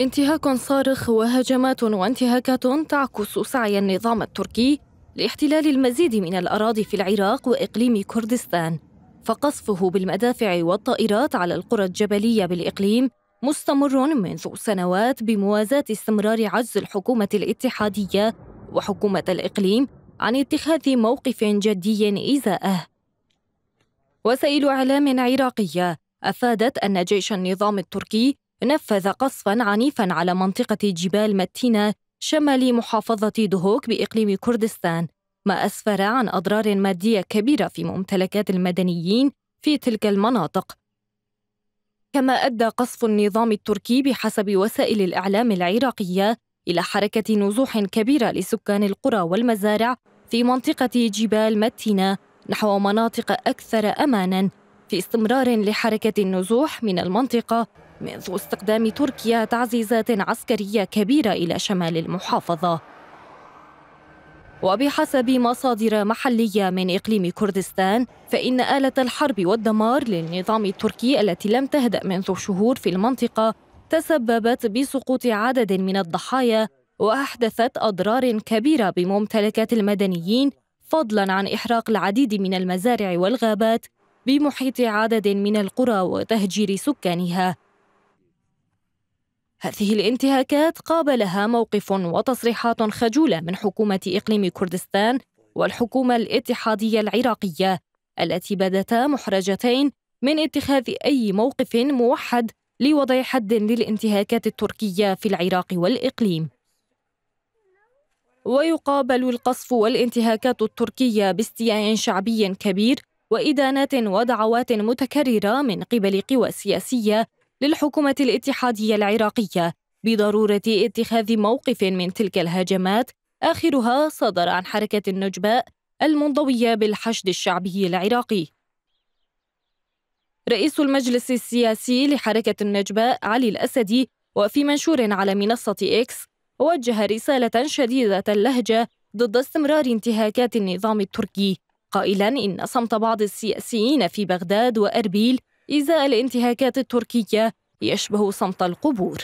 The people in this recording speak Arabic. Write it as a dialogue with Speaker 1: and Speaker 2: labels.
Speaker 1: انتهاك صارخ وهجمات وانتهاكات تعكس سعي النظام التركي لاحتلال المزيد من الأراضي في العراق وإقليم كردستان فقصفه بالمدافع والطائرات على القرى الجبلية بالإقليم مستمر منذ سنوات بموازاة استمرار عجز الحكومة الاتحادية وحكومة الإقليم عن اتخاذ موقف جدي إزاءه وسائل إعلام عراقية أفادت أن جيش النظام التركي نفذ قصفا عنيفا على منطقة جبال متينة شمال محافظة دهوك بإقليم كردستان ما أسفر عن أضرار مادية كبيرة في ممتلكات المدنيين في تلك المناطق كما أدى قصف النظام التركي بحسب وسائل الإعلام العراقية إلى حركة نزوح كبيرة لسكان القرى والمزارع في منطقة جبال متينة نحو مناطق أكثر أماناً في استمرار لحركة النزوح من المنطقة منذ استقدام تركيا تعزيزات عسكرية كبيرة إلى شمال المحافظة. وبحسب مصادر محلية من إقليم كردستان فإن آلة الحرب والدمار للنظام التركي التي لم تهدأ منذ شهور في المنطقة تسببت بسقوط عدد من الضحايا وأحدثت أضرار كبيرة بممتلكات المدنيين فضلا عن إحراق العديد من المزارع والغابات بمحيط عدد من القرى وتهجير سكانها هذه الانتهاكات قابلها موقف وتصريحات خجولة من حكومة إقليم كردستان والحكومة الاتحادية العراقية التي بدتا محرجتين من اتخاذ أي موقف موحد لوضع حد للانتهاكات التركية في العراق والإقليم ويقابل القصف والانتهاكات التركية باستياء شعبي كبير وإدانات ودعوات متكررة من قبل قوى سياسية للحكومة الاتحادية العراقية بضرورة اتخاذ موقف من تلك الهجمات آخرها صدر عن حركة النجباء المنضوية بالحشد الشعبي العراقي رئيس المجلس السياسي لحركة النجباء علي الأسدي وفي منشور على منصة إكس وجه رسالة شديدة اللهجة ضد استمرار انتهاكات النظام التركي قائلا إن صمت بعض السياسيين في بغداد وأربيل إزاء الانتهاكات التركية يشبه صمت القبور